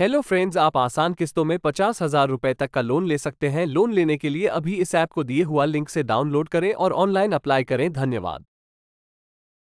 hello friends आप आसान किस्तों में पचास हजार रुपए तक का लोन ले सकते हैं लोन लेने के लिए अभी इस ऐप को दिए हुआ लिंक से डाउनलोड करें और ऑनलाइन अप्लाई करें धन्यवाद